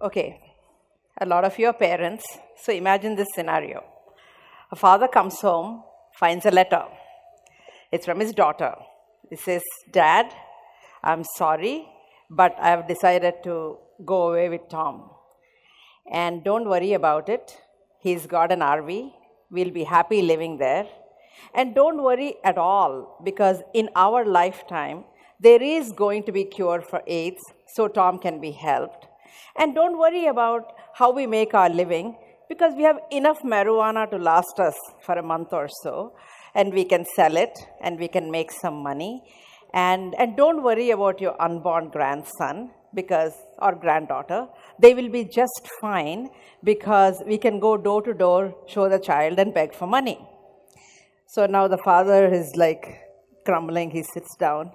Okay, a lot of your parents. So imagine this scenario. A father comes home, finds a letter. It's from his daughter. It says, Dad, I'm sorry, but I have decided to go away with Tom. And don't worry about it. He's got an RV. We'll be happy living there. And don't worry at all, because in our lifetime, there is going to be cure for AIDS, so Tom can be helped. And don't worry about how we make our living because we have enough marijuana to last us for a month or so and we can sell it and we can make some money. And, and don't worry about your unborn grandson because or granddaughter they will be just fine because we can go door to door show the child and beg for money so now the father is like crumbling he sits down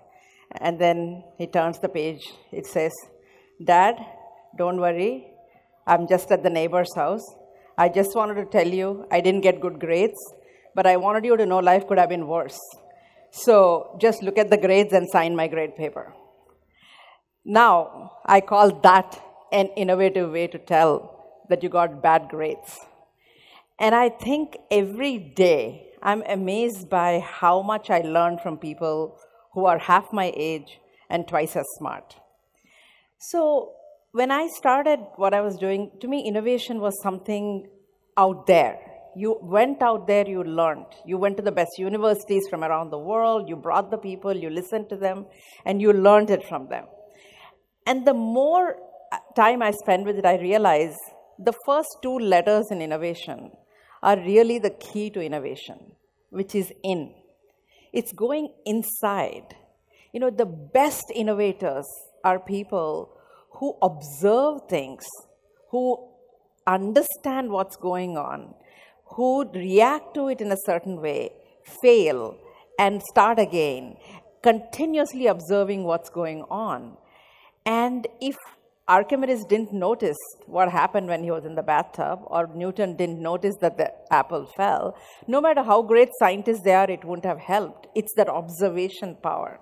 and then he turns the page it says dad don't worry, I'm just at the neighbor's house. I just wanted to tell you I didn't get good grades, but I wanted you to know life could have been worse. So just look at the grades and sign my grade paper. Now, I call that an innovative way to tell that you got bad grades. And I think every day I'm amazed by how much I learn from people who are half my age and twice as smart. So when I started what I was doing, to me, innovation was something out there. You went out there, you learned. You went to the best universities from around the world, you brought the people, you listened to them, and you learned it from them. And the more uh, time I spend with it, I realize the first two letters in innovation are really the key to innovation, which is in. It's going inside. You know, the best innovators are people who observe things, who understand what's going on, who react to it in a certain way, fail, and start again, continuously observing what's going on. And if Archimedes didn't notice what happened when he was in the bathtub, or Newton didn't notice that the apple fell, no matter how great scientists they are, it wouldn't have helped. It's that observation power.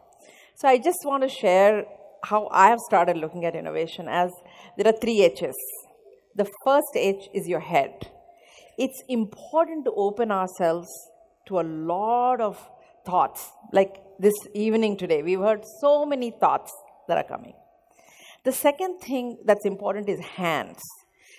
So I just want to share how I have started looking at innovation as there are three H's. The first H is your head. It's important to open ourselves to a lot of thoughts. Like this evening today, we've heard so many thoughts that are coming. The second thing that's important is hands.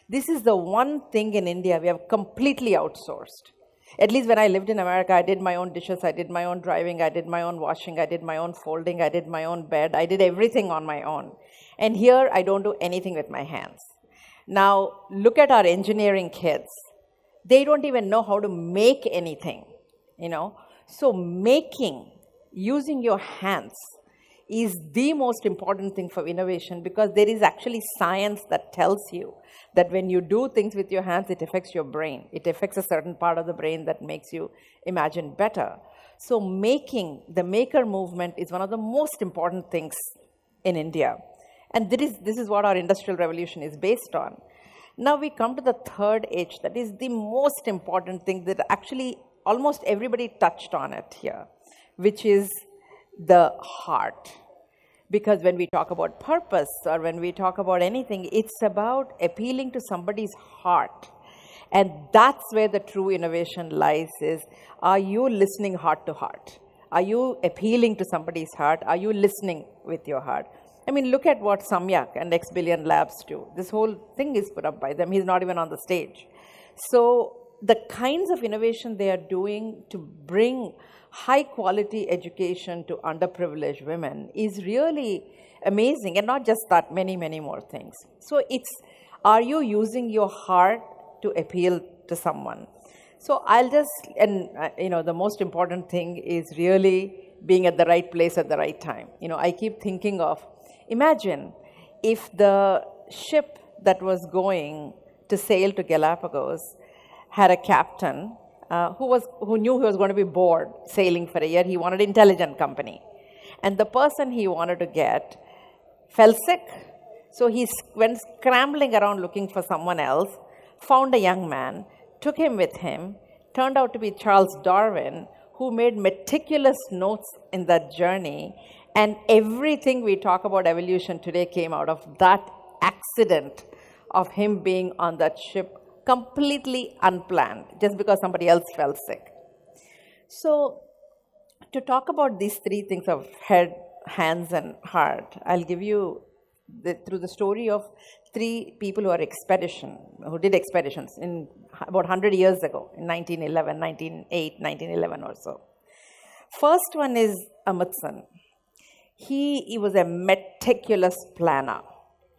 This is the one thing in India we have completely outsourced at least when I lived in America, I did my own dishes, I did my own driving, I did my own washing, I did my own folding, I did my own bed, I did everything on my own. And here, I don't do anything with my hands. Now, look at our engineering kids. They don't even know how to make anything, you know. So, making, using your hands, is the most important thing for innovation because there is actually science that tells you that when you do things with your hands, it affects your brain. It affects a certain part of the brain that makes you imagine better. So making, the maker movement is one of the most important things in India. And this is, this is what our industrial revolution is based on. Now we come to the third H, that is the most important thing that actually almost everybody touched on it here, which is the heart. Because when we talk about purpose or when we talk about anything, it's about appealing to somebody's heart. And that's where the true innovation lies is, are you listening heart to heart? Are you appealing to somebody's heart? Are you listening with your heart? I mean, look at what Samyak and X Billion Labs do. This whole thing is put up by them. He's not even on the stage. So the kinds of innovation they are doing to bring high quality education to underprivileged women is really amazing and not just that many many more things so it's are you using your heart to appeal to someone so i'll just and uh, you know the most important thing is really being at the right place at the right time you know i keep thinking of imagine if the ship that was going to sail to galapagos had a captain uh, who, was, who knew he was going to be bored sailing for a year. He wanted intelligent company. And the person he wanted to get fell sick. So he went scrambling around looking for someone else, found a young man, took him with him, turned out to be Charles Darwin, who made meticulous notes in that journey. And everything we talk about evolution today came out of that accident of him being on that ship completely unplanned just because somebody else fell sick. So to talk about these three things of head, hands and heart, I'll give you the, through the story of three people who are expedition, who did expeditions in about 100 years ago, in 1911, 1908, 1911 or so. First one is Amundsen. He, he was a meticulous planner.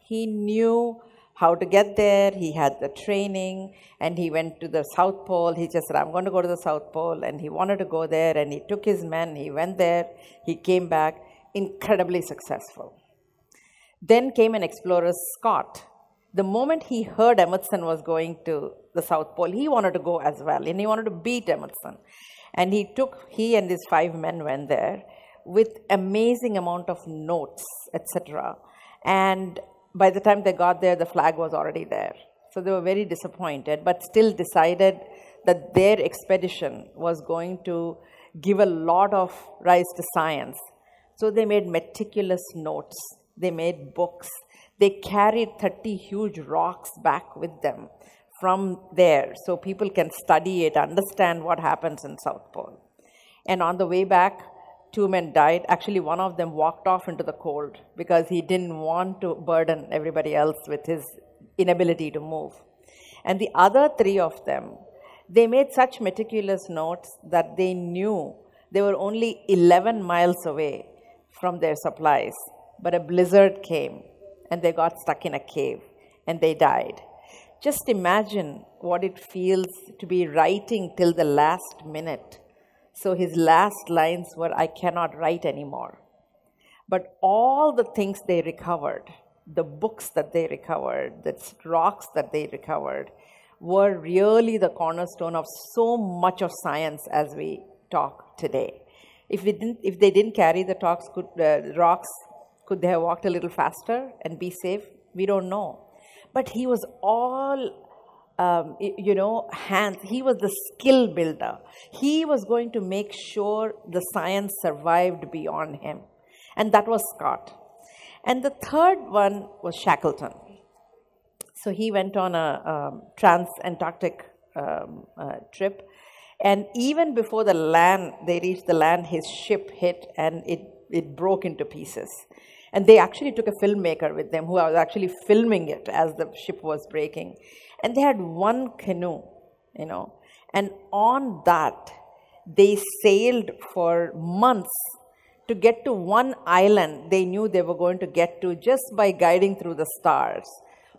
He knew how to get there. He had the training and he went to the South Pole. He just said, I'm going to go to the South Pole. And he wanted to go there and he took his men. He went there. He came back incredibly successful. Then came an explorer, Scott. The moment he heard Emerson was going to the South Pole, he wanted to go as well and he wanted to beat Emerson. And he took, he and his five men went there with amazing amount of notes, etc. And by the time they got there, the flag was already there. So they were very disappointed, but still decided that their expedition was going to give a lot of rise to science. So they made meticulous notes, they made books, they carried 30 huge rocks back with them from there so people can study it, understand what happens in South Pole. And on the way back, two men died. Actually, one of them walked off into the cold because he didn't want to burden everybody else with his inability to move. And the other three of them, they made such meticulous notes that they knew they were only 11 miles away from their supplies. But a blizzard came and they got stuck in a cave and they died. Just imagine what it feels to be writing till the last minute so his last lines were, I cannot write anymore. But all the things they recovered, the books that they recovered, the rocks that they recovered, were really the cornerstone of so much of science as we talk today. If, we didn't, if they didn't carry the talks, could, uh, rocks, could they have walked a little faster and be safe? We don't know. But he was all um, you know, hands. He was the skill builder. He was going to make sure the science survived beyond him. And that was Scott. And the third one was Shackleton. So he went on a um, trans-Antarctic um, uh, trip. And even before the land, they reached the land, his ship hit and it, it broke into pieces. And they actually took a filmmaker with them who was actually filming it as the ship was breaking. And they had one canoe, you know, and on that they sailed for months to get to one island they knew they were going to get to just by guiding through the stars.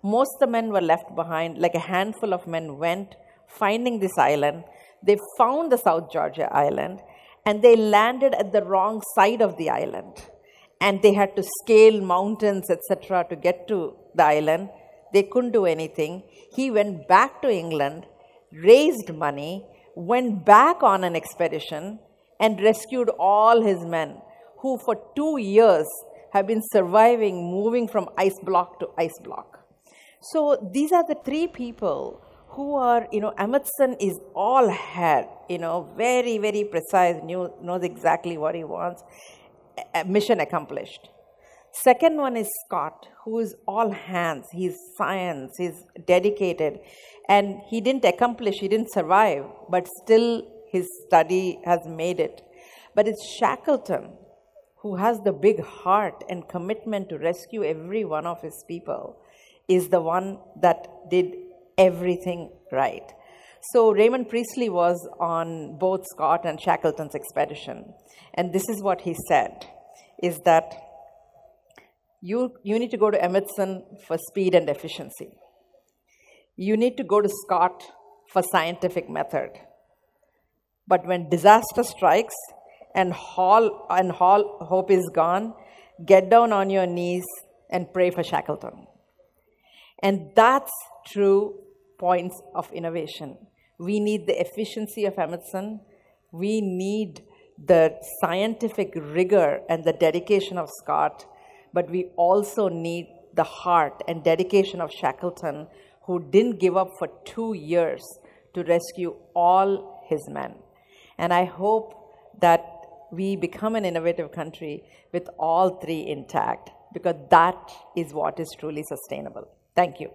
Most of the men were left behind, like a handful of men went finding this island. They found the South Georgia island and they landed at the wrong side of the island and they had to scale mountains, etc., to get to the island. They couldn't do anything. He went back to England, raised money, went back on an expedition, and rescued all his men who, for two years, have been surviving, moving from ice block to ice block. So, these are the three people who are, you know, Amundsen is all head, you know, very, very precise, knows exactly what he wants mission accomplished. Second one is Scott, who is all hands. He's science, he's dedicated. And he didn't accomplish, he didn't survive, but still his study has made it. But it's Shackleton, who has the big heart and commitment to rescue every one of his people, is the one that did everything right. So Raymond Priestley was on both Scott and Shackleton's expedition. And this is what he said, is that you, you need to go to Emerson for speed and efficiency. You need to go to Scott for scientific method. But when disaster strikes and all, and hope is gone, get down on your knees and pray for Shackleton. And that's true points of innovation. We need the efficiency of Emerson. We need the scientific rigor and the dedication of Scott. But we also need the heart and dedication of Shackleton, who didn't give up for two years to rescue all his men. And I hope that we become an innovative country with all three intact, because that is what is truly sustainable. Thank you.